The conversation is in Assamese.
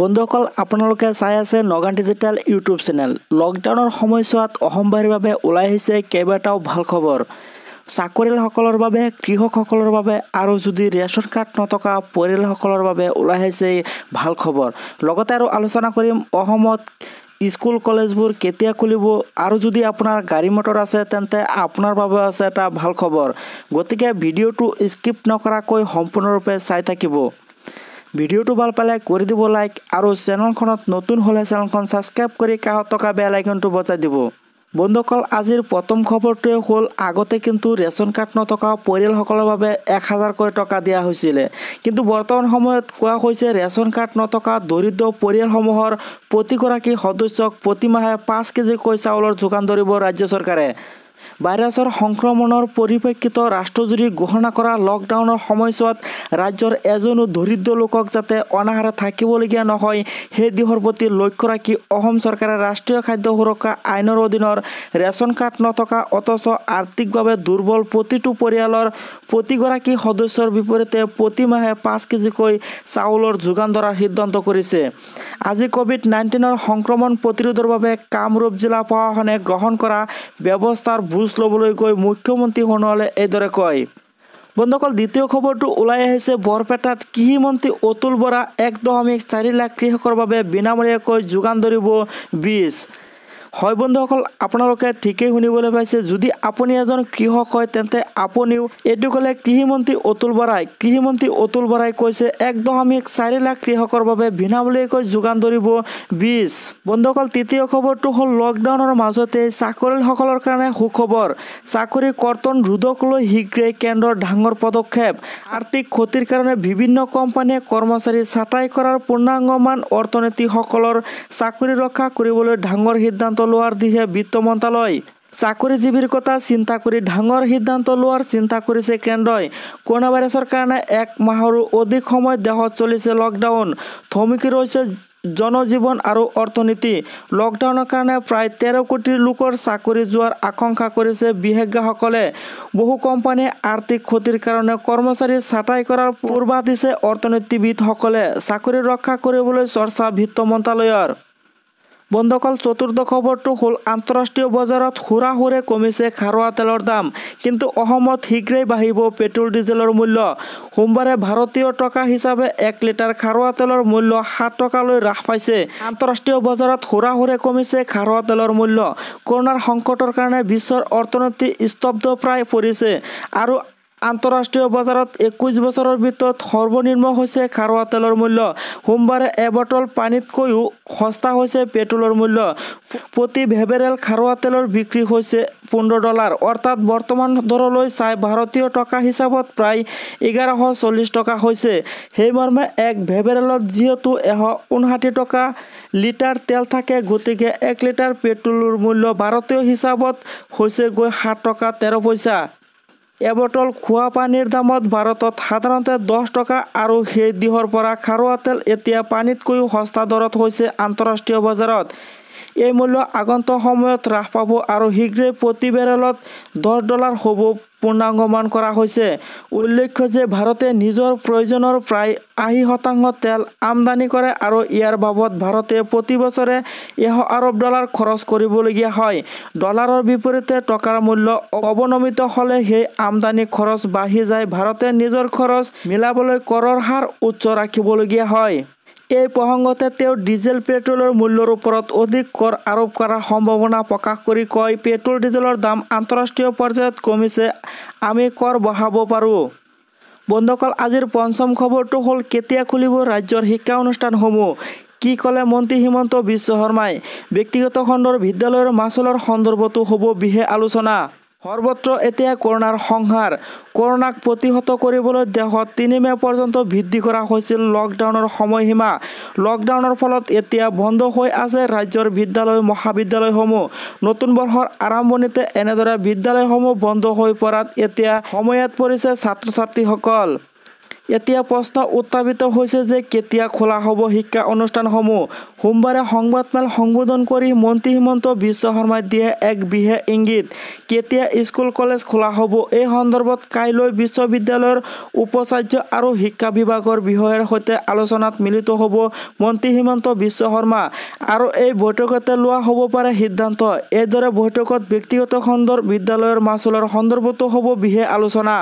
বন্ধুসকল আপোনালোকে চাই আছে নগাঁও ডিজিটেল ইউটিউব চেনেল লকডাউনৰ সময়ছোৱাত অসমবাৰীৰ বাবে ওলাই আহিছে কেইবাটাও ভাল খবৰ চাকৰিয়ালসকলৰ বাবে কৃষকসকলৰ বাবে আৰু যদি ৰেচন কাৰ্ড নথকা পৰিয়ালসকলৰ বাবে ওলাই আহিছে ভাল খবৰ লগতে আৰু আলোচনা কৰিম অসমত স্কুল কলেজবোৰ কেতিয়া খুলিব আৰু যদি আপোনাৰ গাড়ী মটৰ আছে তেন্তে আপোনাৰ বাবে আছে এটা ভাল খবৰ গতিকে ভিডিঅ'টো স্কিপ নকৰাকৈ সম্পূৰ্ণৰূপে চাই থাকিব ভিডিওটো ভাল পালে কৰি দিব লাইক আৰু চেনেলখনত নতুন হ'লে চেনেলখন ছাবস্ক্ৰাইব কৰি কাষত থকা বেল আইকনটো বজাই দিব বন্ধুসকল আজিৰ প্ৰথম খবৰটোৱে হ'ল আগতে কিন্তু ৰেচন কাৰ্ড নথকা পৰিয়ালসকলৰ বাবে এক হাজাৰকৈ টকা দিয়া হৈছিলে কিন্তু বৰ্তমান সময়ত কোৱা হৈছে ৰেচন কাৰ্ড নথকা দৰিদ্ৰ পৰিয়ালসমূহৰ প্ৰতিগৰাকী সদস্যক প্ৰতিমাহে পাঁচ কেজিকৈ চাউলৰ যোগান ধৰিব ৰাজ্য চৰকাৰে ভাইৰাছৰ সংক্ৰমণৰ পৰিপ্ৰেক্ষিত ৰাষ্ট্ৰজুৰি ঘোষণা কৰা লকডাউনৰ সময়ছোৱাত ৰাজ্যৰ এজনো দৰিদ্ৰ লোকক যাতে অনাহাৰে থাকিবলগীয়া নহয় সেই দিশৰ প্ৰতি লক্ষ্য ৰাখি অসম চৰকাৰে ৰাষ্ট্ৰীয় খাদ্য সুৰক্ষা আইনৰ অধীনৰ ৰেচন কাৰ্ড নথকা অথচ আৰ্থিকভাৱে দুৰ্বল প্ৰতিটো পৰিয়ালৰ প্ৰতিগৰাকী সদস্যৰ বিপৰীতে প্ৰতিমাহে পাঁচ কেজিকৈ চাউলৰ যোগান ধৰাৰ সিদ্ধান্ত কৰিছে আজি ক'ভিড নাইণ্টিনৰ সংক্ৰমণ প্ৰতিৰোধৰ বাবে কামৰূপ জিলা প্ৰশাসনে গ্ৰহণ কৰা ব্যৱস্থাৰ ভোজ লবলৈ গৈ মুখ্যমন্ত্ৰী সোণোৱালে এইদৰে কয় বন্ধুসকল দ্বিতীয় খবৰটো ওলাই আহিছে বৰপেটাত কৃষিমন্ত্ৰী অতুল বৰা এক দশমিক চাৰি লাখ কৃষকৰ বাবে বিনামূলীয়াকৈ যোগান ধৰিব বিছ হয় বন্ধুসকল আপোনালোকে ঠিকেই শুনিবলৈ পাইছে যদি আপুনি এজন কৃষক হয় তেন্তে আপুনিও এইটো ক'লে কৃষিমন্ত্ৰী অতুল বৰাই কৃষিমন্ত্ৰী অতুল বৰাই কৈছে এক দশমিক চাৰি লাখ কৃষকৰ বাবে বিনামূলীয়াকৈ যোগান ধৰিব বীজ বন্ধুসকল তৃতীয় খবৰটো হ'ল লকডাউনৰ মাজতে চাকৰিলসকলৰ কাৰণে সুখবৰ চাকৰি কৰ্তন ৰোধক লৈ শীঘ্ৰেই কেন্দ্ৰৰ ডাঙৰ পদক্ষেপ আৰ্থিক ক্ষতিৰ কাৰণে বিভিন্ন কোম্পানীয়ে কৰ্মচাৰী ছাটাই কৰাৰ পূৰ্ণাংগমান অৰ্থনীতিসকলৰ চাকৰি ৰক্ষা কৰিবলৈ ডাঙৰ সিদ্ধান্ত লোৱাৰ দিহে বিত্ত মন্ত্ৰালয় চাকৰিজীৱীৰ কথা চিন্তা কৰি ডাঙৰ সিদ্ধান্ত লোৱাৰ চিন্তা কৰিছে কেন্দ্ৰই কৰোণা ভাইৰাছৰ কাৰণে এক মাহৰো অধিক সময় দেহত চলিছে লকডাউন থমকি ৰৈছে জনজীৱন আৰু অৰ্থনীতি লকডাউনৰ কাৰণে প্ৰায় তেৰ কোটি লোকৰ চাকৰি যোৱাৰ আশংকা কৰিছে বিশেষজ্ঞাসকলে বহু কোম্পানীয়ে আৰ্থিক ক্ষতিৰ কাৰণে কৰ্মচাৰী ছাটাই কৰাৰ পূৰ্বা দিছে অৰ্থনীতিবিদসকলে চাকৰি ৰক্ষা কৰিবলৈ চৰ্চা বিত্ত মন্ত্ৰালয়ৰ বন্ধকাল চতুৰ্থ খবৰটো হল আন্তঃৰাষ্ট্ৰীয় বজাৰত হুড়া হুড়ে কমিছে খাৰুৱা তেলৰ দাম কিন্তু অসমত শীঘ্ৰেই বাড়ব পেট্ৰল ডিজেলৰ মূল্য সোমবাৰে ভাৰতীয় টকা হিচাপে এক লিটাৰ খাৰুৱা তেলৰ মূল্য সাত টাকালে হ্ৰাস পাইছে আন্তঃৰাষ্ট্ৰীয় বজাৰত হুড়া হুড়ে কমিছে খাৰুৱা তেলৰ মূল্য কৰোনাৰ সংকটৰ কাৰণে বিশ্বৰ অৰ্থনীতি স্তব্ধ প্ৰায় পৰিছে আৰু আন্তঃৰাষ্ট্ৰীয় বজাৰত একৈছ বছৰৰ ভিতৰত সৰ্বনিম্ন হৈছে খাৰুৱা তেলৰ মূল্য সোমবাৰে এবটল পানীতকৈও সস্তা হৈছে পেট্ৰলৰ মূল্য প্ৰতি ভেবেৰেল খাৰুৱা তেলৰ বিক্ৰী হৈছে পোন্ধৰ ডলাৰ অৰ্থাৎ বৰ্তমান দৰলৈ চাই ভাৰতীয় টকা হিচাপত প্ৰায় এঘাৰশ চল্লিছ টকা হৈছে সেইমৰ্মে এক ভেবেৰেলত যিহেতু এশ ঊনষাঠি টকা লিটাৰ তেল থাকে গতিকে এক লিটাৰ পেট্ৰলৰ মূল্য ভাৰতীয় হিচাপত হৈছে গৈ সাত টকা তেৰ পইচা এবটল খোৱা পানীৰ দামত ভাৰতত সাধাৰণতে দহ টকা আৰু সেই দিহৰ পৰা খাৰুৱা তেল এতিয়া পানীতকৈও সস্তা দৰত হৈছে আন্তঃৰাষ্ট্ৰীয় বজাৰত এই মূল্য আগন্তুক সময়ত হ্ৰাস পাব আৰু শীঘ্ৰে প্ৰতি বেৰেলত দহ ডলাৰ হ'ব পূৰ্ণাংগমান কৰা হৈছে উল্লেখ্য যে ভাৰতে নিজৰ প্ৰয়োজনৰ প্ৰায় আশী শতাংশ তেল আমদানি কৰে আৰু ইয়াৰ বাবদ ভাৰতে প্ৰতি বছৰে এশ আৰৱ ডলাৰ খৰচ কৰিবলগীয়া হয় ডলাৰৰ বিপৰীতে টকাৰ মূল্য অৱনমিত হ'লে সেই আমদানি খৰচ বাঢ়ি যায় ভাৰতে নিজৰ খৰচ মিলাবলৈ কৰৰ হাৰ উচ্চ ৰাখিবলগীয়া হয় এই প্ৰসংগতে তেওঁ ডিজেল পেট্ৰলৰ মূল্যৰ ওপৰত অধিক কৰ আৰোপ কৰাৰ সম্ভাৱনা প্ৰকাশ কৰি কয় পেট্ৰল ডিজেলৰ দাম আন্তঃৰাষ্ট্ৰীয় পৰ্যায়ত কমিছে আমি কৰ বঢ়াব পাৰোঁ বন্ধুসকল আজিৰ পঞ্চম খবৰটো হ'ল কেতিয়া খুলিব ৰাজ্যৰ শিক্ষা অনুষ্ঠানসমূহ কি ক'লে মন্ত্ৰী হিমন্ত বিশ্ব শৰ্মাই ব্যক্তিগত খণ্ডৰ বিদ্যালয়ৰ মাচুলৰ সন্দৰ্ভতো হ'ব বিশেষ আলোচনা সৰ্বত্ৰ এতিয়া কৰোণাৰ সংহাৰ কৰোণাক প্ৰতিহত কৰিবলৈ দেশত তিনি মে' পৰ্যন্ত বৃদ্ধি কৰা হৈছিল লকডাউনৰ সময়সীমা লকডাউনৰ ফলত এতিয়া বন্ধ হৈ আছে ৰাজ্যৰ বিদ্যালয় মহাবিদ্যালয়সমূহ নতুন বৰ্ষৰ আৰম্ভণিতে এনেদৰে বিদ্যালয়সমূহ বন্ধ হৈ পৰাত এতিয়া সময়ত পৰিছে ছাত্ৰ ছাত্ৰীসকল এতিয়া প্ৰশ্ন উত্থাপিত হৈছে যে কেতিয়া খোলা হ'ব শিক্ষা অনুষ্ঠানসমূহ সোমবাৰে সংবাদমেল সম্বোধন কৰি মন্ত্ৰী হিমন্ত বিশ্ব শৰ্মাই দিয়ে এক বিশেষ ইংগিত কেতিয়া স্কুল কলেজ খোলা হ'ব এই সন্দৰ্ভত কাইলৈ বিশ্ববিদ্যালয়ৰ উপাচাৰ্য আৰু শিক্ষা বিভাগৰ বিষয়াৰ সৈতে আলোচনাত মিলিত হ'ব মন্ত্ৰী হিমন্ত বিশ্ব শৰ্মা আৰু এই বৈঠকতে লোৱা হ'ব পাৰে সিদ্ধান্ত এইদৰে বৈঠকত ব্যক্তিগত খণ্ডৰ বিদ্যালয়ৰ মাচুলৰ সন্দৰ্ভতো হ'ব বিশেষ আলোচনা